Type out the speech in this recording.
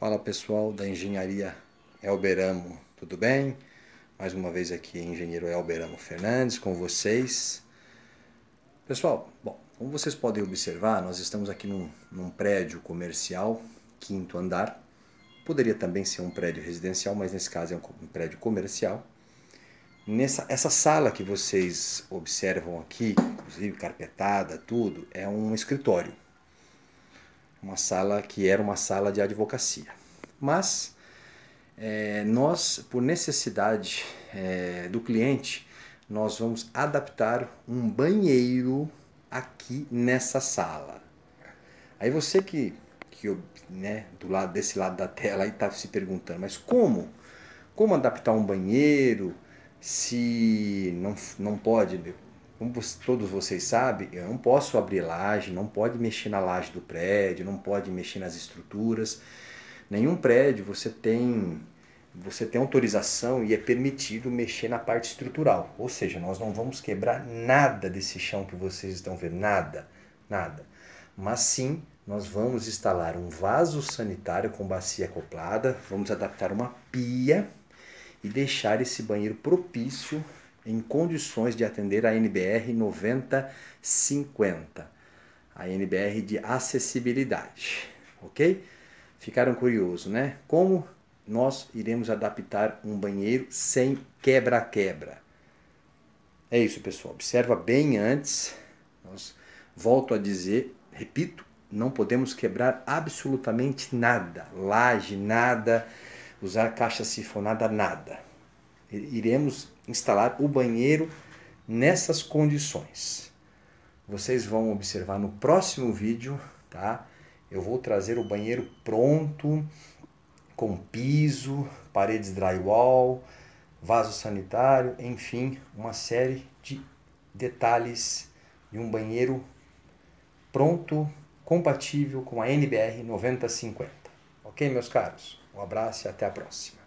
Fala pessoal da Engenharia Elberamo, tudo bem? Mais uma vez aqui, engenheiro Elberamo Fernandes com vocês. Pessoal, bom, como vocês podem observar, nós estamos aqui num, num prédio comercial, quinto andar. Poderia também ser um prédio residencial, mas nesse caso é um, um prédio comercial. Nessa essa sala que vocês observam aqui, inclusive carpetada, tudo, é um escritório, uma sala que era uma sala de advocacia. Mas é, nós, por necessidade é, do cliente, nós vamos adaptar um banheiro aqui nessa sala. Aí você que, que né, do lado desse lado da tela está se perguntando, mas como? Como adaptar um banheiro se não, não pode como todos vocês sabem, eu não posso abrir laje, não pode mexer na laje do prédio, não pode mexer nas estruturas. Nenhum prédio você tem você tem autorização e é permitido mexer na parte estrutural. Ou seja, nós não vamos quebrar nada desse chão que vocês estão vendo, nada, nada. Mas sim, nós vamos instalar um vaso sanitário com bacia acoplada, vamos adaptar uma pia e deixar esse banheiro propício em condições de atender a NBR 9050, a NBR de acessibilidade, ok? Ficaram curiosos, né? Como nós iremos adaptar um banheiro sem quebra-quebra? É isso, pessoal. Observa bem antes. Nós, volto a dizer, repito, não podemos quebrar absolutamente nada, laje, nada, usar caixa sifonada, nada iremos instalar o banheiro nessas condições. Vocês vão observar no próximo vídeo, tá? Eu vou trazer o banheiro pronto, com piso, paredes drywall, vaso sanitário, enfim, uma série de detalhes de um banheiro pronto, compatível com a NBR 9050. Ok, meus caros? Um abraço e até a próxima.